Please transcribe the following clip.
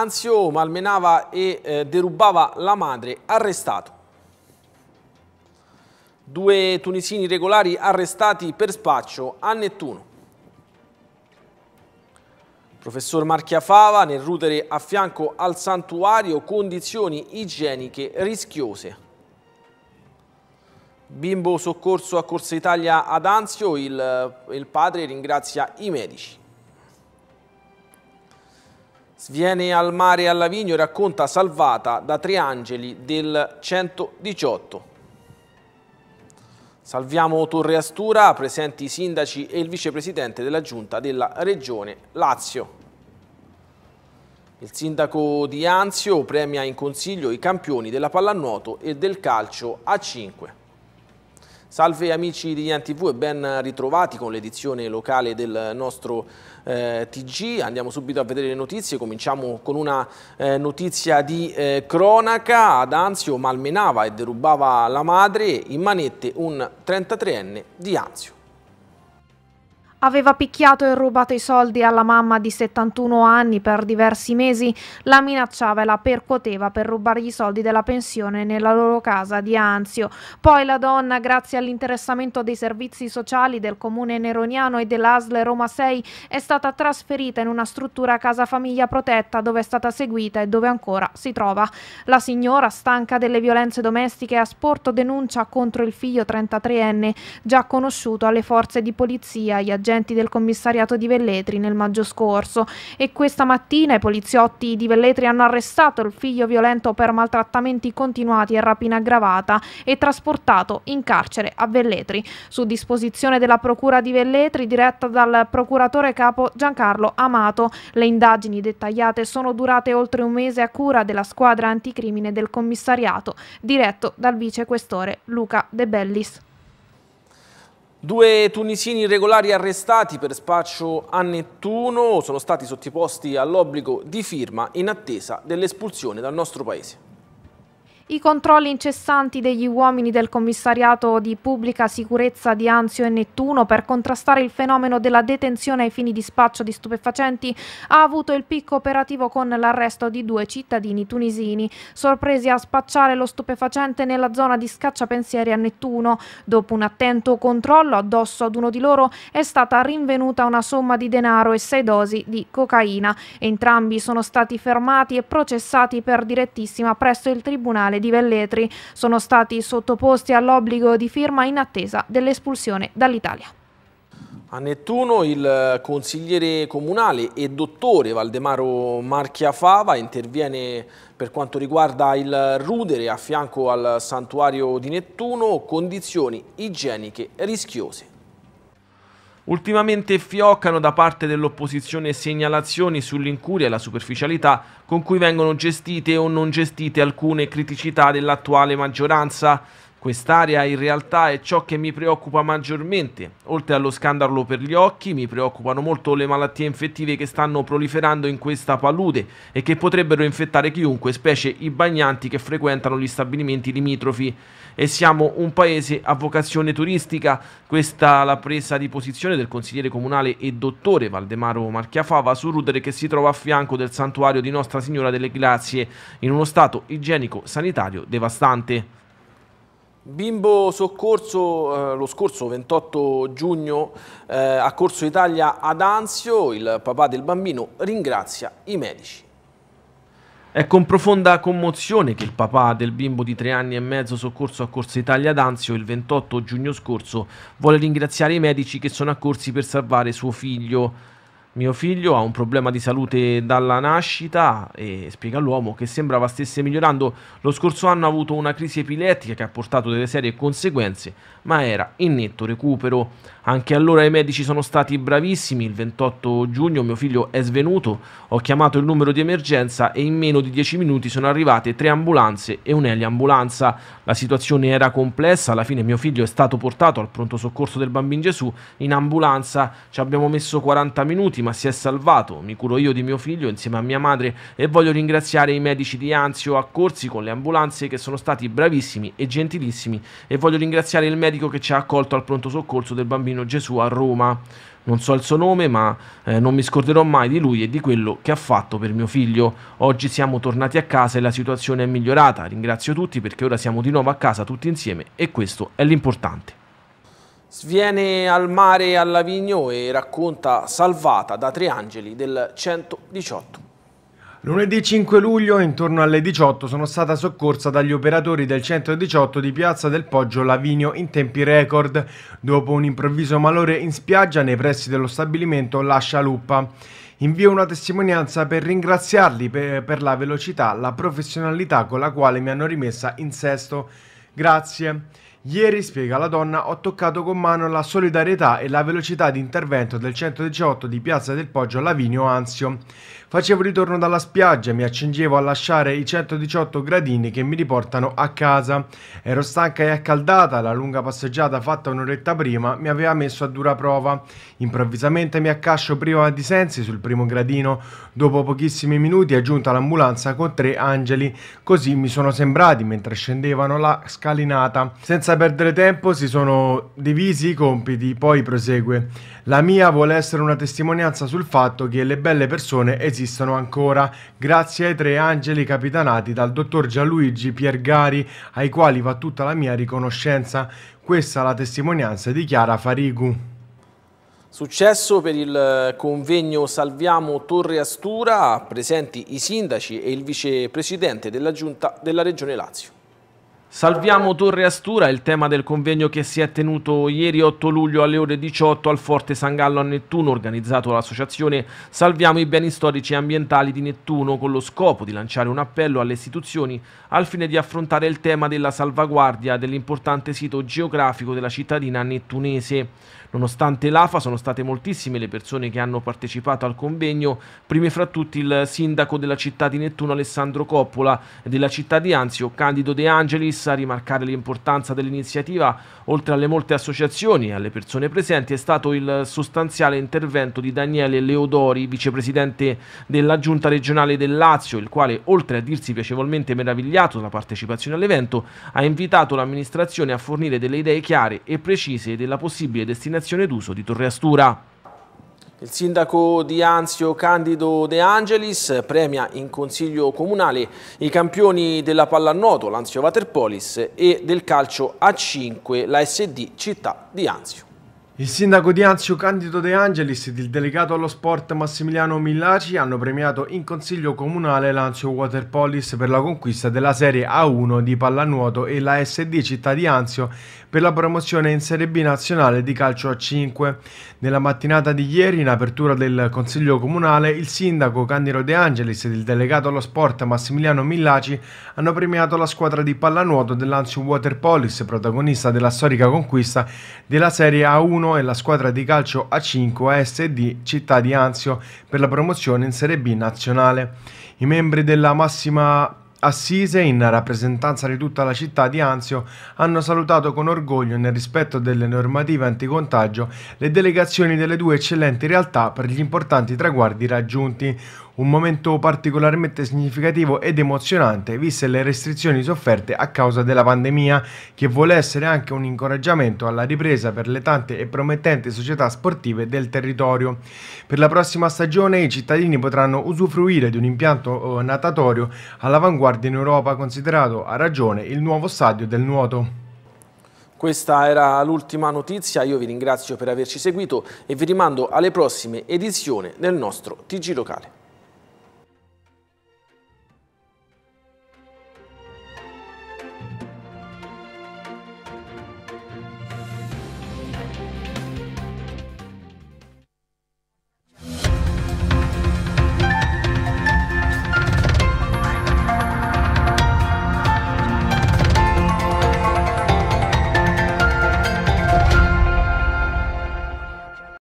Anzio malmenava e eh, derubava la madre, arrestato. Due tunisini regolari arrestati per spaccio a Nettuno. Professor Marchiafava nel rudere a fianco al santuario, condizioni igieniche rischiose. Bimbo soccorso a Corsa Italia ad Anzio, il, eh, il padre ringrazia i medici. Sviene al mare a Lavigno racconta Salvata da tre angeli del 118. Salviamo Torre Astura, presenti i sindaci e il vicepresidente della giunta della regione Lazio. Il sindaco di Anzio premia in consiglio i campioni della pallanuoto e del calcio a 5. Salve amici di NTV e ben ritrovati con l'edizione locale del nostro eh, TG. Andiamo subito a vedere le notizie. Cominciamo con una eh, notizia di eh, cronaca. Ad Anzio malmenava e derubava la madre in manette un 33enne di Anzio aveva picchiato e rubato i soldi alla mamma di 71 anni per diversi mesi, la minacciava e la percuoteva per rubargli i soldi della pensione nella loro casa di Anzio. Poi la donna, grazie all'interessamento dei servizi sociali del comune neroniano e dell'Asle Roma 6, è stata trasferita in una struttura casa famiglia protetta dove è stata seguita e dove ancora si trova. La signora, stanca delle violenze domestiche, ha sporto denuncia contro il figlio 33enne, già conosciuto alle forze di polizia e agenti dirigenti del commissariato di Velletri nel maggio scorso e questa mattina i poliziotti di Velletri hanno arrestato il figlio violento per maltrattamenti continuati e rapina aggravata e trasportato in carcere a Velletri su disposizione della procura di Velletri diretta dal procuratore capo Giancarlo Amato. Le indagini dettagliate sono durate oltre un mese a cura della squadra anticrimine del commissariato diretto dal vicequestore Luca De Bellis. Due tunisini irregolari arrestati per spaccio a Nettuno sono stati sottoposti all'obbligo di firma in attesa dell'espulsione dal nostro paese. I controlli incessanti degli uomini del commissariato di pubblica sicurezza di Anzio e Nettuno per contrastare il fenomeno della detenzione ai fini di spaccio di stupefacenti ha avuto il picco operativo con l'arresto di due cittadini tunisini, sorpresi a spacciare lo stupefacente nella zona di scacciapensieri a Nettuno. Dopo un attento controllo addosso ad uno di loro è stata rinvenuta una somma di denaro e sei dosi di cocaina. Entrambi sono stati fermati e processati per direttissima presso il Tribunale di Velletri sono stati sottoposti all'obbligo di firma in attesa dell'espulsione dall'Italia. A Nettuno il consigliere comunale e dottore Valdemaro Marchiafava interviene per quanto riguarda il rudere a fianco al santuario di Nettuno, condizioni igieniche rischiose. Ultimamente fioccano da parte dell'opposizione segnalazioni sull'incuria e la superficialità con cui vengono gestite o non gestite alcune criticità dell'attuale maggioranza. Quest'area in realtà è ciò che mi preoccupa maggiormente. Oltre allo scandalo per gli occhi, mi preoccupano molto le malattie infettive che stanno proliferando in questa palude e che potrebbero infettare chiunque, specie i bagnanti che frequentano gli stabilimenti limitrofi. E siamo un paese a vocazione turistica. Questa la presa di posizione del consigliere comunale e dottore Valdemaro Marchiafava su Rudere che si trova a fianco del santuario di Nostra Signora delle Grazie, in uno stato igienico-sanitario devastante. Bimbo soccorso eh, lo scorso 28 giugno eh, a Corso Italia ad Anzio, il papà del bambino ringrazia i medici. È con profonda commozione che il papà del bimbo di tre anni e mezzo soccorso a Corso Italia ad Anzio il 28 giugno scorso vuole ringraziare i medici che sono accorsi per salvare suo figlio. Mio figlio ha un problema di salute dalla nascita e spiega all'uomo che sembrava stesse migliorando. Lo scorso anno ha avuto una crisi epilettica che ha portato delle serie conseguenze, ma era in netto recupero. Anche allora i medici sono stati bravissimi. Il 28 giugno mio figlio è svenuto, ho chiamato il numero di emergenza e in meno di 10 minuti sono arrivate tre ambulanze e un'eliambulanza. La situazione era complessa, alla fine mio figlio è stato portato al pronto soccorso del Bambino Gesù in ambulanza. Ci abbiamo messo 40 minuti morti, ma si è salvato. Mi curo io di mio figlio insieme a mia madre e voglio ringraziare i medici di Anzio accorsi con le ambulanze che sono stati bravissimi e gentilissimi e voglio ringraziare il medico che ci ha accolto al pronto soccorso del bambino Gesù a Roma. Non so il suo nome, ma eh, non mi scorderò mai di lui e di quello che ha fatto per mio figlio. Oggi siamo tornati a casa e la situazione è migliorata. Ringrazio tutti perché ora siamo di nuovo a casa tutti insieme e questo è l'importante. Sviene al mare a Lavigno e racconta Salvata da tre angeli del 118. Lunedì 5 luglio, intorno alle 18, sono stata soccorsa dagli operatori del 118 di Piazza del Poggio Lavinio in tempi record, dopo un improvviso malore in spiaggia nei pressi dello stabilimento La Scialuppa. Invio una testimonianza per ringraziarli per, per la velocità, la professionalità con la quale mi hanno rimessa in sesto. Grazie. Ieri, spiega la donna, ho toccato con mano la solidarietà e la velocità di intervento del 118 di Piazza del Poggio Lavinio Anzio. Facevo ritorno dalla spiaggia, e mi accingevo a lasciare i 118 gradini che mi riportano a casa. Ero stanca e accaldata, la lunga passeggiata fatta un'oretta prima mi aveva messo a dura prova. Improvvisamente mi accascio prima di sensi sul primo gradino. Dopo pochissimi minuti è giunta l'ambulanza con tre angeli. Così mi sono sembrati mentre scendevano la scalinata. Senza perdere tempo si sono divisi i compiti, poi prosegue. La mia vuole essere una testimonianza sul fatto che le belle persone esistono esistono ancora grazie ai tre angeli capitanati dal dottor Gianluigi Piergari, ai quali va tutta la mia riconoscenza. Questa è la testimonianza di Chiara Farigu. Successo per il eh, convegno Salviamo Torre Astura, presenti i sindaci e il vicepresidente della giunta della Regione Lazio. Salviamo Torre Astura il tema del convegno che si è tenuto ieri 8 luglio alle ore 18 al Forte San Gallo a Nettuno, organizzato dall'associazione Salviamo i beni storici e ambientali di Nettuno, con lo scopo di lanciare un appello alle istituzioni al fine di affrontare il tema della salvaguardia dell'importante sito geografico della cittadina nettunese. Nonostante l'AFA sono state moltissime le persone che hanno partecipato al convegno, prime fra tutti il sindaco della città di Nettuno Alessandro Coppola e della città di Anzio Candido De Angelis stessa, rimarcare l'importanza dell'iniziativa, oltre alle molte associazioni e alle persone presenti, è stato il sostanziale intervento di Daniele Leodori, vicepresidente della Giunta regionale del Lazio, il quale, oltre a dirsi piacevolmente meravigliato dalla partecipazione all'evento, ha invitato l'amministrazione a fornire delle idee chiare e precise della possibile destinazione d'uso di Torre Astura. Il sindaco di Anzio Candido De Angelis premia in consiglio comunale i campioni della pallanuoto, l'Anzio Waterpolis, e del calcio A5, la SD Città di Anzio. Il sindaco di Anzio Candido De Angelis ed il delegato allo sport Massimiliano Millaci hanno premiato in consiglio comunale l'Anzio Waterpolis per la conquista della Serie A1 di pallanuoto e la SD Città di Anzio per la promozione in Serie B nazionale di calcio a 5. Nella mattinata di ieri, in apertura del consiglio comunale, il sindaco Candido De Angelis ed il delegato allo sport Massimiliano Millaci hanno premiato la squadra di pallanuoto dell'Anzio Waterpolis, protagonista della storica conquista della Serie A1 e la squadra di calcio A5 ASD Città di Anzio per la promozione in Serie B nazionale. I membri della massima Assise, in rappresentanza di tutta la città di Anzio, hanno salutato con orgoglio e nel rispetto delle normative anticontagio le delegazioni delle due eccellenti realtà per gli importanti traguardi raggiunti. Un momento particolarmente significativo ed emozionante, viste le restrizioni sofferte a causa della pandemia, che vuole essere anche un incoraggiamento alla ripresa per le tante e promettenti società sportive del territorio. Per la prossima stagione i cittadini potranno usufruire di un impianto eh, natatorio all'avanguardia in Europa, considerato a ragione il nuovo stadio del nuoto. Questa era l'ultima notizia, io vi ringrazio per averci seguito e vi rimando alle prossime edizioni del nostro TG Locale.